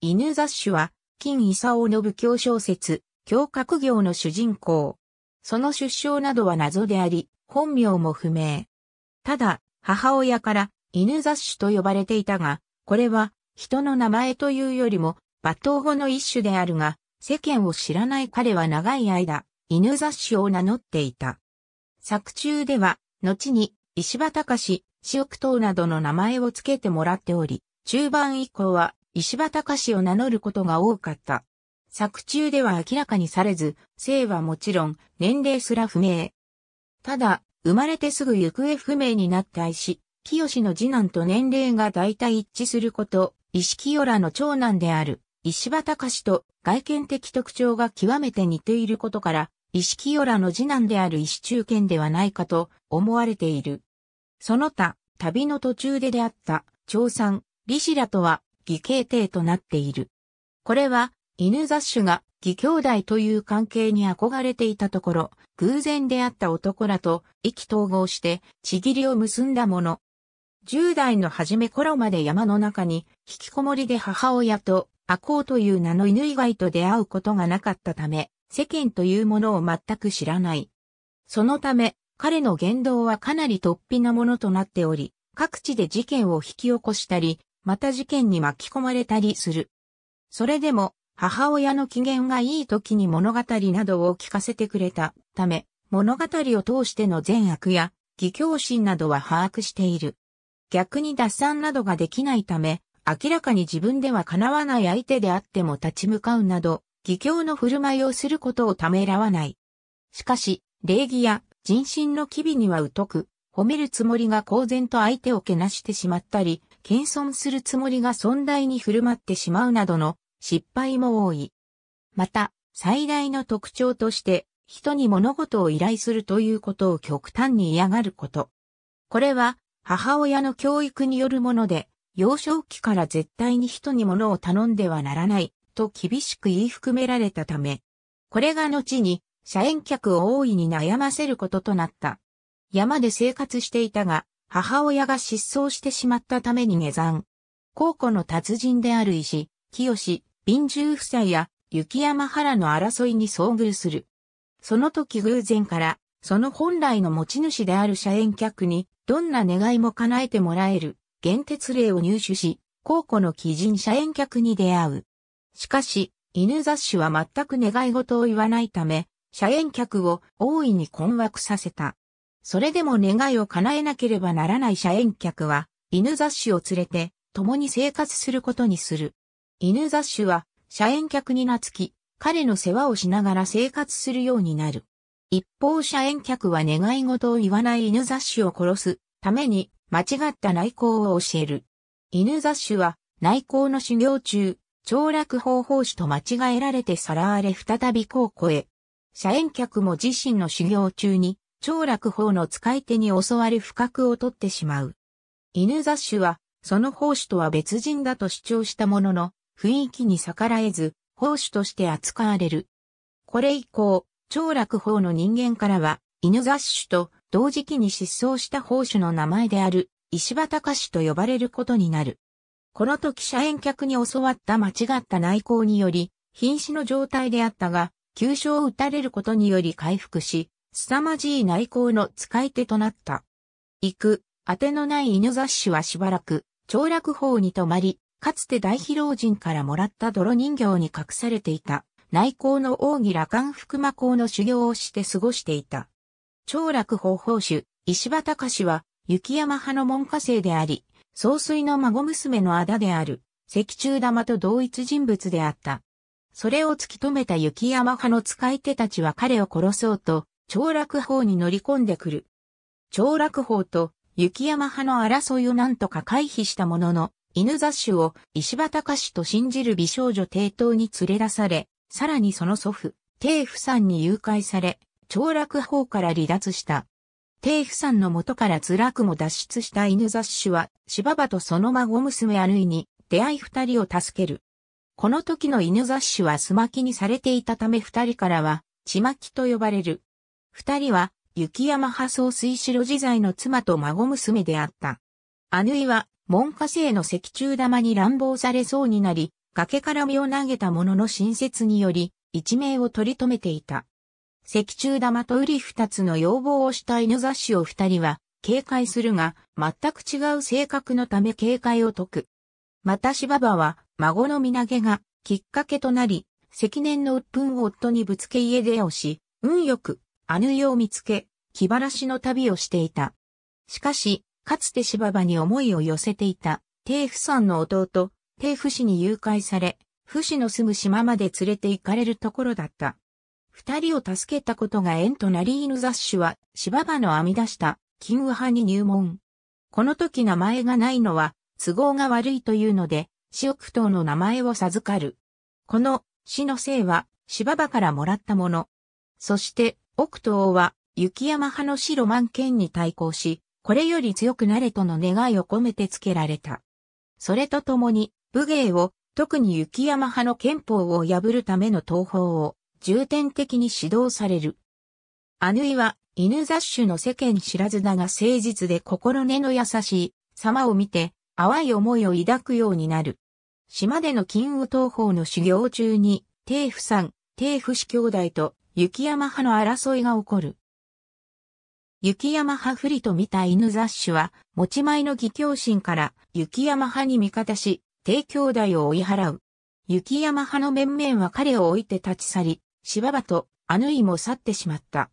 犬雑種は、金勲の武教小説、教格業の主人公。その出生などは謎であり、本名も不明。ただ、母親から犬雑種と呼ばれていたが、これは人の名前というよりも罵倒語の一種であるが、世間を知らない彼は長い間、犬雑種を名乗っていた。作中では、後に石場隆史、四億頭などの名前を付けてもらっており、中盤以降は石場隆を名乗ることが多かった。作中では明らかにされず、性はもちろん年齢すら不明。ただ、生まれてすぐ行方不明になった石、清の次男と年齢が大体一致すること、石清らの長男である、石場隆と外見的特徴が極めて似ていることから、石清らの次男である石中堅ではないかと思われている。その他、旅の途中で出会った、長さん、李氏らとは義兄弟となっている。これは、犬雑種が義兄弟という関係に憧れていたところ、偶然出会った男らと意気統合して、ちぎりを結んだもの。10代の初め頃まで山の中に、引きこもりで母親と、アコウという名の犬以外と出会うことがなかったため、世間というものを全く知らない。そのため、彼の言動はかなり突飛なものとなっており、各地で事件を引き起こしたり、また事件に巻き込まれたりする。それでも、母親の機嫌がいい時に物語などを聞かせてくれたため、物語を通しての善悪や、義教心などは把握している。逆に脱散などができないため、明らかに自分では叶わない相手であっても立ち向かうなど、義教の振る舞いをすることをためらわない。しかし、礼儀や人心の機微には疎く、褒めるつもりが公然と相手をけなしてしまったり、謙遜するつもりが尊大に振る舞ってしまうなどの失敗も多い。また、最大の特徴として、人に物事を依頼するということを極端に嫌がること。これは、母親の教育によるもので、幼少期から絶対に人に物を頼んではならない、と厳しく言い含められたため、これが後に、社員客を大いに悩ませることとなった。山で生活していたが、母親が失踪してしまったために下山。考古の達人である石、清、便中夫妻や雪山原の争いに遭遇する。その時偶然から、その本来の持ち主である社員客に、どんな願いも叶えてもらえる、原鉄令を入手し、考古の貴人社員客に出会う。しかし、犬雑誌は全く願い事を言わないため、社員客を大いに困惑させた。それでも願いを叶えなければならない社員客は、犬雑種を連れて、共に生活することにする。犬雑種は、社員客になつき、彼の世話をしながら生活するようになる。一方社員客は願い事を言わない犬雑種を殺すために間違った内向を教える。犬雑種は内向の修行中、調楽方法師と間違えられてさらわれ再び高校へ。社員客も自身の修行中に長楽法の使い手に教わり不覚を取ってしまう。犬雑種は、その法師とは別人だと主張したものの、雰囲気に逆らえず、法師として扱われる。これ以降、長楽法の人間からは、犬雑種と同時期に失踪した法師の名前である、石場隆史と呼ばれることになる。この時社員客に教わった間違った内向により、瀕死の状態であったが、急所を打たれることにより回復し、凄まじい内向の使い手となった。行く、当てのない犬雑誌はしばらく、長楽法に泊まり、かつて大疲労人からもらった泥人形に隠されていた、内向の奥義羅漢福魔公の修行をして過ごしていた。長楽法法主、石場隆は、雪山派の門下生であり、総帥の孫娘の仇である、石中玉と同一人物であった。それを突き止めた雪山派の使い手たちは彼を殺そうと、長楽法に乗り込んでくる。長楽法と雪山派の争いをなんとか回避したものの、犬雑種を石場隆史と信じる美少女帝東に連れ出され、さらにその祖父、帝府さんに誘拐され、長楽法から離脱した。帝府さんの元から辛くも脱出した犬雑種は、芝場とその孫娘アヌイに出会い二人を助ける。この時の犬雑種はすまきにされていたため二人からは、血まきと呼ばれる。二人は、雪山派総水白自在の妻と孫娘であった。アヌイは、門下生の石中玉に乱暴されそうになり、崖から身を投げた者の親切により、一命を取り留めていた。石中玉とウリ二つの要望をした犬雑誌を二人は、警戒するが、全く違う性格のため警戒を解く。またしばばは、孫の身投げが、きっかけとなり、積年の鬱憤を夫にぶつけ家出をし、運よく、アヌイを見つけ、気晴らしの旅をしていた。しかし、かつて芝場に思いを寄せていた、テイフさんの弟、テイフ氏に誘拐され、フ氏の住む島まで連れて行かれるところだった。二人を助けたことが縁となり犬雑種シは、芝場の編み出した、金グ派に入門。この時名前がないのは、都合が悪いというので、死億頭の名前を授かる。この、死の姓は、芝場からもらったもの。そして、奥東は雪山派の白万剣に対抗し、これより強くなれとの願いを込めて付けられた。それとともに、武芸を、特に雪山派の憲法を破るための東方を、重点的に指導される。アヌイは、犬雑種の世間知らずだが誠実で心根の優しい様を見て、淡い思いを抱くようになる。島での金魚東方の修行中に、帝府さん、帝府氏兄弟と雪山派の争いが起こる。雪山派不利と見た犬雑種は、持ち前の義教心から雪山派に味方し、帝兄弟を追い払う。雪山派の面々は彼を置いて立ち去り、芝場とアヌイも去ってしまった。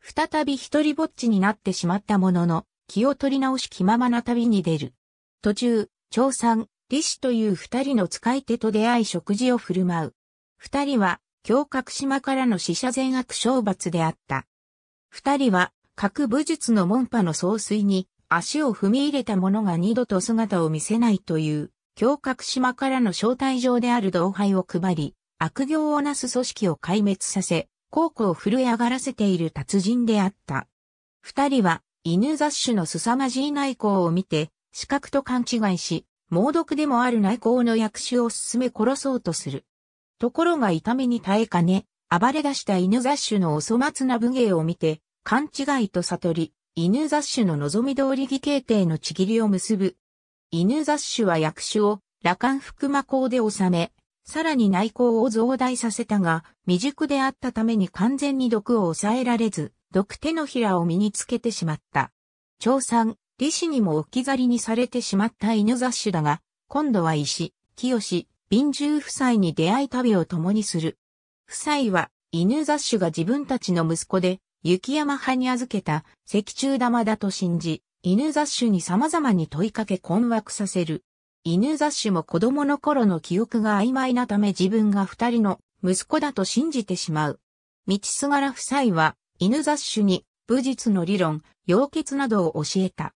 再び一人ぼっちになってしまったものの、気を取り直し気ままな旅に出る。途中、長さん、李氏という二人の使い手と出会い食事を振る舞う。二人は強角島からの死者全悪懲罰であった。二人は、各武術の門派の総帥に、足を踏み入れた者が二度と姿を見せないという、強角島からの招待状である同輩を配り、悪行をなす組織を壊滅させ、高校を震え上がらせている達人であった。二人は、犬雑種の凄まじい内向を見て、視覚と勘違いし、猛毒でもある内向の役種を進め殺そうとする。ところが痛みに耐えかね、暴れ出した犬雑種のお粗末な武芸を見て、勘違いと悟り、犬雑種の望み通り義兄帝のちぎりを結ぶ。犬雑種は役種を、羅漢福魔公で収め、さらに内向を増大させたが、未熟であったために完全に毒を抑えられず、毒手のひらを身につけてしまった。長三、李氏にも置き去りにされてしまった犬雑種だが、今度は石、清、貧獣夫妻に出会い旅を共にする。夫妻は、犬雑種が自分たちの息子で、雪山派に預けた石中玉だと信じ、犬雑種に様々に問いかけ困惑させる。犬雑種も子供の頃の記憶が曖昧なため自分が二人の息子だと信じてしまう。道すがら夫妻は犬雑種に武術の理論、溶血などを教えた。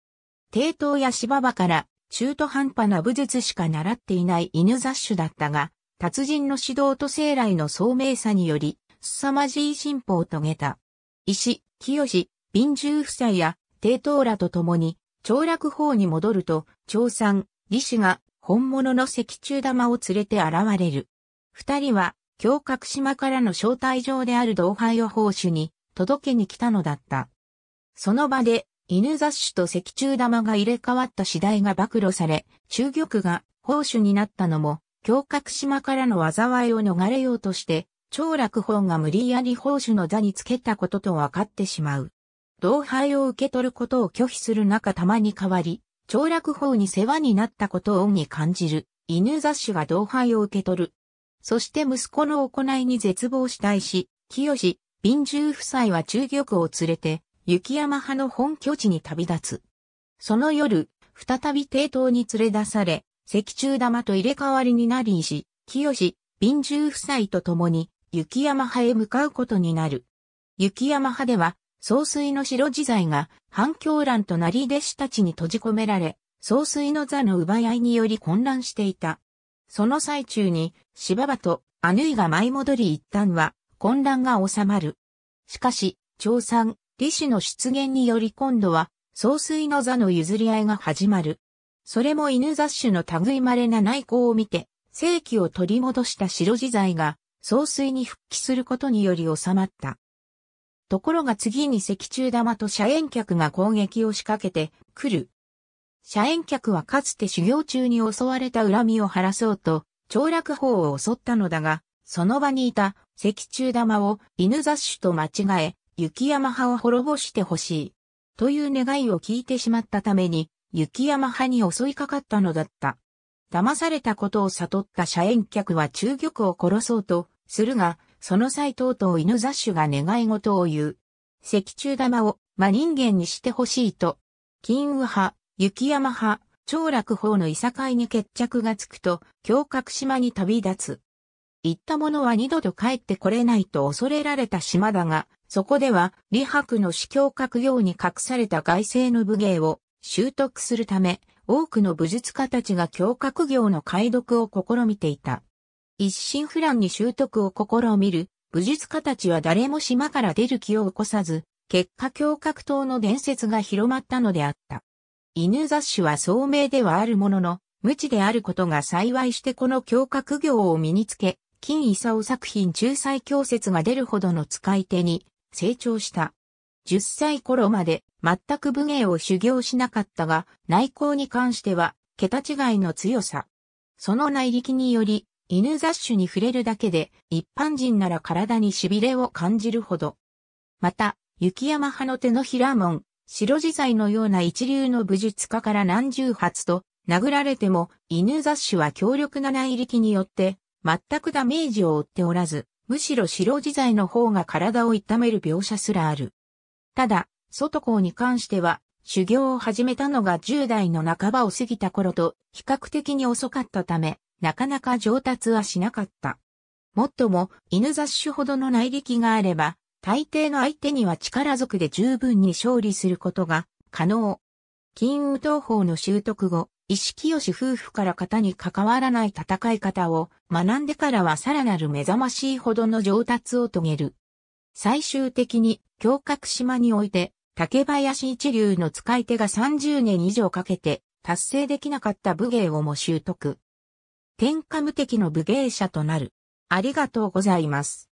帝東や芝場から中途半端な武術しか習っていない犬雑種だったが、達人の指導と生来の聡明さにより、凄まじい進歩を遂げた。石、清、貧獣夫妻や、帝東らと共に、長楽法に戻ると、長三、李氏が、本物の石中玉を連れて現れる。二人は、京角島からの招待状である同輩を奉主に、届けに来たのだった。その場で、犬雑種と石柱玉が入れ替わった次第が暴露され、中玉が宝珠になったのも、強角島からの災いを逃れようとして、長楽法が無理やり宝珠の座につけたことと分かってしまう。同輩を受け取ることを拒否する中たまに変わり、長楽法に世話になったことを恩に感じる、犬雑種が同輩を受け取る。そして息子の行いに絶望したいし、清、臨終夫妻は中玉を連れて、雪山派の本拠地に旅立つ。その夜、再び帝都に連れ出され、石中玉と入れ替わりになり石、清、便従夫妻と共に、雪山派へ向かうことになる。雪山派では、総帥の白自在が反響乱となり弟子たちに閉じ込められ、総帥の座の奪い合いにより混乱していた。その最中に、芝場とアヌイが舞い戻り一旦は混乱が収まる。しかし、長さ李氏の出現により今度は、総帥の座の譲り合いが始まる。それも犬雑種の類稀な内向を見て、正紀を取り戻した白自在が、総帥に復帰することにより収まった。ところが次に石中玉と遮炎客が攻撃を仕掛けてくる。遮炎客はかつて修行中に襲われた恨みを晴らそうと、長楽法を襲ったのだが、その場にいた石中玉を犬雑種と間違え、雪山派を滅ぼしてほしい。という願いを聞いてしまったために、雪山派に襲いかかったのだった。騙されたことを悟った社員客は中玉を殺そうとするが、その際とうとう犬雑種が願い事を言う。石中玉を真人間にしてほしいと、金右派、雪山派、長楽法のいさかいに決着がつくと、京角島に旅立つ。行った者は二度と帰ってこれないと恐れられた島だが、そこでは、李白の司教格業に隠された外製の武芸を習得するため、多くの武術家たちが教格業の解読を試みていた。一心不乱に習得を試みる、武術家たちは誰も島から出る気を起こさず、結果教格党の伝説が広まったのであった。犬雑誌は聡明ではあるものの、無知であることが幸いしてこの教格業を身につけ、金勲作品仲裁教説が出るほどの使い手に成長した。10歳頃まで全く武芸を修行しなかったが、内向に関しては、桁違いの強さ。その内力により、犬雑種に触れるだけで、一般人なら体に痺れを感じるほど。また、雪山派の手のひら門、白自在のような一流の武術家から何十発と、殴られても、犬雑種は強力な内力によって、全くダメージを負っておらず、むしろ白自在の方が体を痛める描写すらある。ただ、外校に関しては、修行を始めたのが10代の半ばを過ぎた頃と比較的に遅かったため、なかなか上達はしなかった。もっとも、犬雑種ほどの内力があれば、大抵の相手には力ずくで十分に勝利することが可能。金運東方の習得後、石清夫婦から肩に関わらない戦い方を学んでからはさらなる目覚ましいほどの上達を遂げる。最終的に、京閣島において、竹林一流の使い手が30年以上かけて達成できなかった武芸をも習得。天下無敵の武芸者となる。ありがとうございます。